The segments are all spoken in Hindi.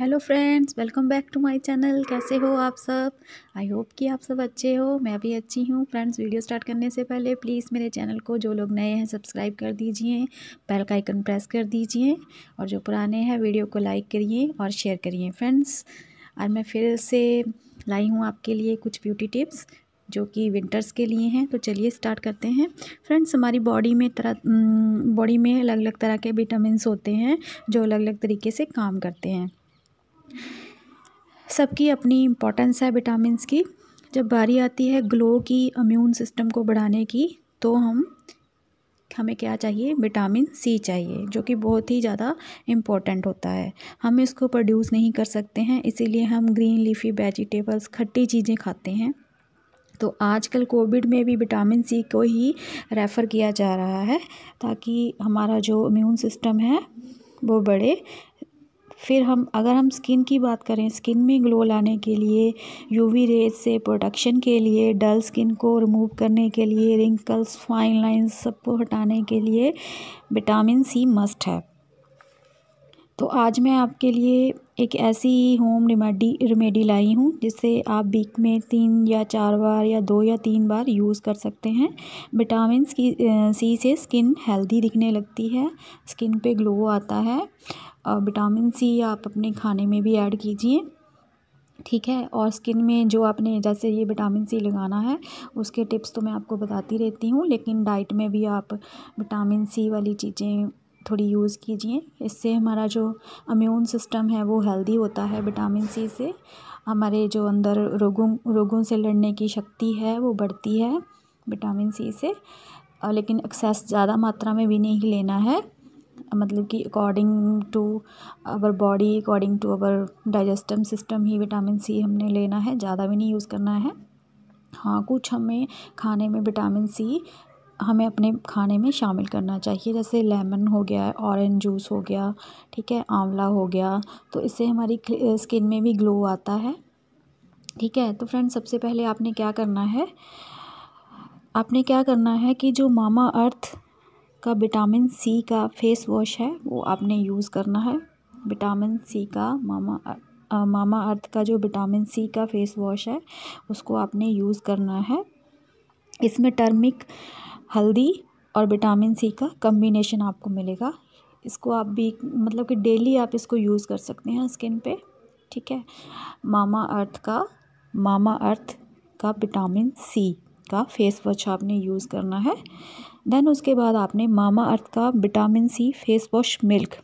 hello friends welcome back to my channel कैसे हो आप सब आई होप कि आप सब अच्छे हो मैं भी अच्छी हूँ फ्रेंड्स वीडियो स्टार्ट करने से पहले प्लीज़ मेरे चैनल को जो लोग नए हैं सब्सक्राइब कर दीजिए बेल का आइकन प्रेस कर दीजिए और जो पुराने हैं वीडियो को लाइक करिए और शेयर करिए फ्रेंड्स और मैं फिर से लाई हूँ आपके लिए कुछ ब्यूटी टिप्स जो कि विंटर्स के लिए हैं तो चलिए स्टार्ट करते हैं फ्रेंड्स हमारी बॉडी में तरह बॉडी में अलग अलग तरह के विटामिन होते हैं जो अलग अलग तरीके से काम करते हैं सबकी अपनी इम्पोर्टेंस है विटामिन की जब बारी आती है ग्लो की इम्यून सिस्टम को बढ़ाने की तो हम हमें क्या चाहिए विटामिन सी चाहिए जो कि बहुत ही ज़्यादा इम्पोर्टेंट होता है हम इसको प्रोड्यूस नहीं कर सकते हैं इसीलिए हम ग्रीन लीफी वेजिटेबल्स खट्टी चीज़ें खाते हैं तो आजकल कोविड में भी विटामिन सी को ही रेफ़र किया जा रहा है ताकि हमारा जो इम्यून सिस्टम है वो बढ़े फिर हम अगर हम स्किन की बात करें स्किन में ग्लो लाने के लिए यूवी रेज से प्रोटेक्शन के लिए डल स्किन को रिमूव करने के लिए रिंकल्स फाइन लाइंस सबको हटाने के लिए विटामिन सी मस्ट है तो आज मैं आपके लिए एक ऐसी होम रेमेडी रेमेडी लाई हूँ जिसे आप वीक में तीन या चार बार या दो या तीन बार यूज़ कर सकते हैं विटामिन की सी से स्किन हेल्दी दिखने लगती है स्किन पे ग्लो आता है और विटामिन सी आप अपने खाने में भी ऐड कीजिए ठीक है और स्किन में जो आपने जैसे ये विटामिन सी लगाना है उसके टिप्स तो मैं आपको बताती रहती हूँ लेकिन डाइट में भी आप विटामिन सी वाली चीज़ें थोड़ी यूज़ कीजिए इससे हमारा जो अम्यून सिस्टम है वो हेल्दी होता है विटामिन सी से हमारे जो अंदर रोगों रोगों से लड़ने की शक्ति है वो बढ़ती है विटामिन सी से लेकिन एक्सेस ज़्यादा मात्रा में भी नहीं लेना है मतलब कि according to our body according to our digestive system ही विटामिन सी हमने लेना है ज़्यादा भी नहीं यूज़ करना है हाँ कुछ हमें खाने में विटामिन सी हमें अपने खाने में शामिल करना चाहिए जैसे लेमन हो गया ऑरेंज जूस हो गया ठीक है आंवला हो गया तो इससे हमारी स्किन में भी ग्लो आता है ठीक है तो फ्रेंड सबसे पहले आपने क्या करना है आपने क्या करना है कि जो मामा अर्थ का विटामिन सी का फेस वॉश है वो आपने यूज़ करना है विटामिन सी का मामा आ, मामा अर्थ का जो विटामिन सी का फेस वॉश है उसको आपने यूज़ करना है इसमें टर्मिक हल्दी और विटामिन सी का कम्बिनेशन आपको मिलेगा इसको आप भी मतलब कि डेली आप इसको यूज़ कर सकते हैं स्किन पे ठीक है मामा अर्थ का मामा अर्थ का विटामिन सी का फेस वॉश आपने यूज़ करना है देन उसके बाद आपने मामा अर्थ का vitamin C face wash milk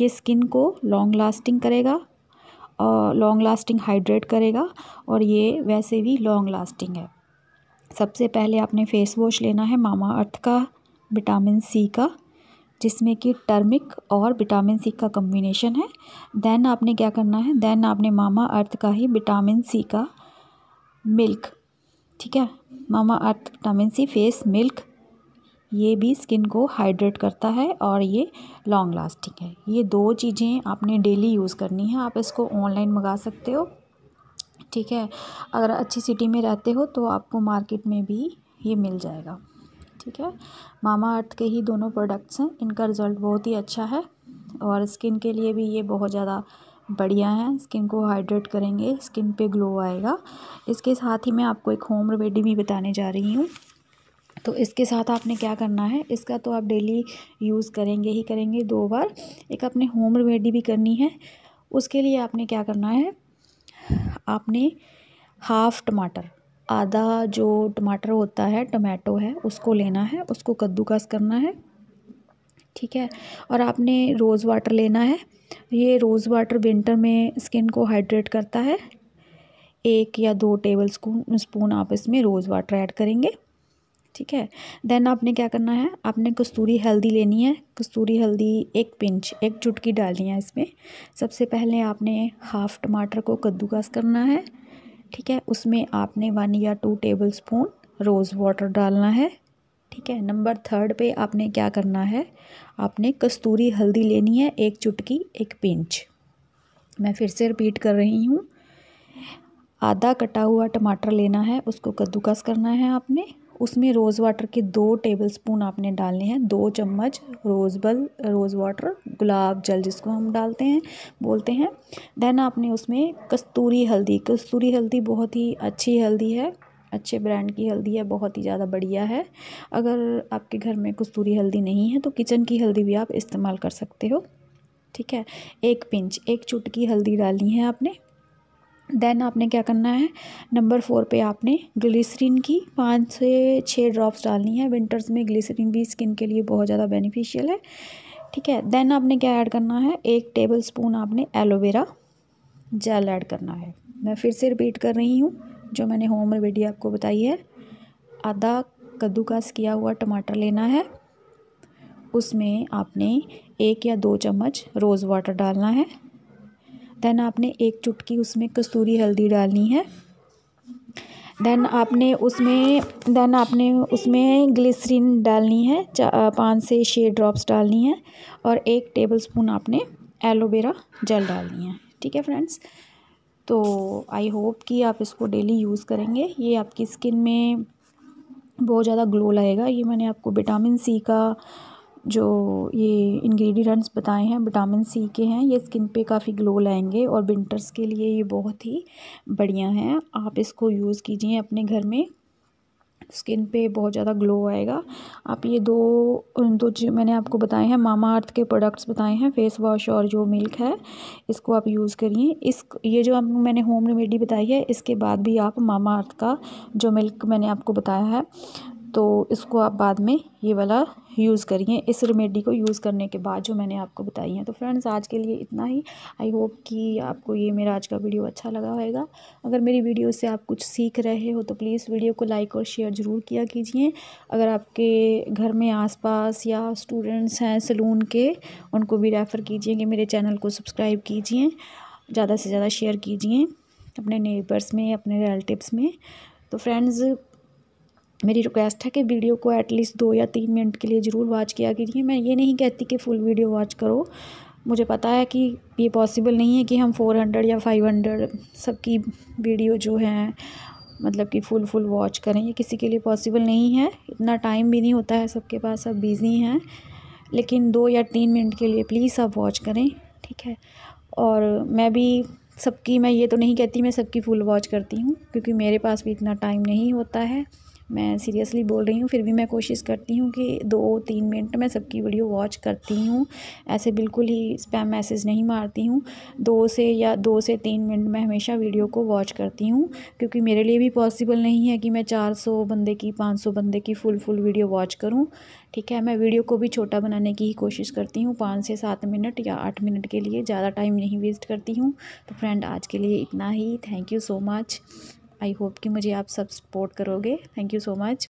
ये स्किन को लॉन्ग लास्टिंग करेगा और लॉन्ग लास्टिंग हाइड्रेट करेगा और ये वैसे भी लॉन्ग लास्टिंग है सबसे पहले आपने फ़ेस वॉश लेना है मामा अर्थ का विटामिन सी का जिसमें कि टर्मिक और विटामिन सी का कम्बिनेशन है देन आपने क्या करना है देन आपने मामा अर्थ का ही विटामिन सी का मिल्क ठीक है Mamaearth vitamin C face milk ये भी स्किन को हाइड्रेट करता है और ये लॉन्ग लास्टिंग है ये दो चीज़ें आपने डेली यूज़ करनी है आप इसको ऑनलाइन मंगा सकते हो ठीक है अगर अच्छी सिटी में रहते हो तो आपको मार्केट में भी ये मिल जाएगा ठीक है मामा अर्थ के ही दोनों प्रोडक्ट्स हैं इनका रिज़ल्ट बहुत ही अच्छा है और स्किन के लिए भी ये बहुत ज़्यादा बढ़िया हैं स्किन को हाइड्रेट करेंगे स्किन पे ग्लो आएगा इसके साथ ही मैं आपको एक होम रेमेडी भी बताने जा रही हूँ तो इसके साथ आपने क्या करना है इसका तो आप डेली यूज़ करेंगे ही करेंगे दो बार एक आपने होम रेमेडी भी करनी है उसके लिए आपने क्या करना है आपने हाफ़ टमाटर आधा जो टमाटर होता है टमाटो है उसको लेना है उसको कद्दूकस करना है ठीक है और आपने रोज़ वाटर लेना है ये रोज़ वाटर विंटर में स्किन को हाइड्रेट करता है एक या दो टेबल स्पून स्पून आप इसमें रोज़ वाटर ऐड करेंगे ठीक है देन आपने क्या करना है आपने कस्तूरी हल्दी लेनी है कस्तूरी हल्दी एक पिंच एक चुटकी डालनी है इसमें सबसे पहले आपने हाफ़ टमाटर को कद्दूकस करना है ठीक है उसमें आपने वन या two tablespoon rose water डालना है ठीक है नंबर थर्ड पे आपने क्या करना है आपने कस्तूरी हल्दी लेनी है एक चुटकी एक पिंच मैं फिर से रिपीट कर रही हूँ आधा कटा हुआ टमाटर लेना है उसको कद्दूकस करना है आपने उसमें रोज़ वाटर के दो टेबल स्पून आपने डालने हैं दो चम्मच रोज़ बल रोज़ वाटर गुलाब जल जिसको हम डालते हैं बोलते हैं देन आपने उसमें कस्तूरी हल्दी कस्तूरी हल्दी बहुत ही अच्छी हल्दी है अच्छे ब्रांड की हल्दी है बहुत ही ज़्यादा बढ़िया है अगर आपके घर में कस्तूरी हल्दी नहीं है तो किचन की हल्दी भी आप इस्तेमाल कर सकते हो ठीक है एक पिंच एक चुटकी हल्दी डालनी है आपने देन आपने क्या करना है नंबर फोर पे आपने ग्लिसरीन की पाँच से छः ड्रॉप्स डालनी है विंटर्स में ग्लिसरीन भी स्किन के लिए बहुत ज़्यादा बेनिफिशियल है ठीक है देन आपने क्या ऐड करना है एक टेबल स्पून आपने एलोवेरा जेल ऐड करना है मैं फिर से रिपीट कर रही हूँ जो मैंने होम रेमेडी आपको बताई है आधा का किया हुआ टमाटर लेना है उसमें आपने एक या दो चम्मच रोज़ वाटर डालना है देन आपने एक चुटकी उसमें कस्तूरी हल्दी डालनी है देन आपने उसमें देन आपने उसमें ग्लिसरीन डालनी है पाँच से छः ड्रॉप्स डालनी है और एक टेबल स्पून आपने एलोवेरा जेल डालनी है ठीक है फ्रेंड्स तो आई होप कि आप इसको डेली यूज़ करेंगे ये आपकी स्किन में बहुत ज़्यादा ग्लो लाएगा ये मैंने आपको विटामिन सी का जो ये इंग्रेडिएंट्स बताए हैं विटामिन सी के हैं ये स्किन पे काफ़ी ग्लो लाएंगे और विंटर्स के लिए ये बहुत ही बढ़िया हैं आप इसको यूज़ कीजिए अपने घर में स्किन पे बहुत ज़्यादा ग्लो आएगा आप ये दो दो चीज़ मैंने आपको बताए हैं मामा अर्थ के प्रोडक्ट्स बताए हैं फेस वॉश और जो मिल्क है इसको आप यूज़ करिए इस ये जो आप मैंने होम रेमेडी बताई है इसके बाद भी आप मामा अर्थ का जो मिल्क मैंने आपको बताया है तो इसको आप बाद में ये वाला यूज़ करिए इस रेमेडी को यूज़ करने के बाद जो मैंने आपको बताई है तो फ्रेंड्स आज के लिए इतना ही आई होप कि आपको ये मेरा आज का वीडियो अच्छा लगा होगा अगर मेरी वीडियो से आप कुछ सीख रहे हो तो प्लीज़ वीडियो को लाइक और शेयर ज़रूर किया कीजिए अगर आपके घर में आसपास या स्टूडेंट्स हैं सलून के उनको भी रेफ़र कीजिए कि मेरे चैनल को सब्सक्राइब कीजिए ज़्यादा से ज़्यादा शेयर कीजिए अपने नेबर्स में अपने रिलेटिव्स में तो फ्रेंड्स मेरी रिक्वेस्ट है कि वीडियो को एटलीस्ट दो या तीन मिनट के लिए ज़रूर वॉच किया कीजिए मैं ये नहीं कहती कि फ़ुल वीडियो वॉच करो मुझे पता है कि ये पॉसिबल नहीं है कि हम फ़ोर हंड्रेड या फाइव हंड्रेड सबकी वीडियो जो है मतलब कि फ़ुल फुल वॉच करें ये किसी के लिए पॉसिबल नहीं है इतना टाइम भी नहीं होता है सबके पास सब बिज़ी हैं लेकिन दो या तीन मिनट के लिए प्लीज़ आप वॉच करें ठीक है और मैं भी सबकी मैं ये तो नहीं कहती मैं सबकी फुल वॉच करती हूँ क्योंकि मेरे पास भी इतना टाइम नहीं होता है मैं सीरियसली बोल रही हूँ फिर भी मैं कोशिश करती हूँ कि दो तीन मिनट में सबकी वीडियो वॉच करती हूँ ऐसे बिल्कुल ही स्पैम मैसेज नहीं मारती हूँ दो से या दो से तीन मिनट में हमेशा वीडियो को वॉच करती हूँ क्योंकि मेरे लिए भी पॉसिबल नहीं है कि मैं चार सौ बंदे की पाँच सौ बंदे की फुल फुल वीडियो वॉच करूँ ठीक है मैं वीडियो को भी छोटा बनाने की ही कोशिश करती हूँ पाँच से सात मिनट या आठ मिनट के लिए ज़्यादा टाइम नहीं वेस्ट करती हूँ तो फ्रेंड आज के लिए इतना ही thank you so much I hope कि मुझे आप सब सपोर्ट करोगे थैंक यू सो मच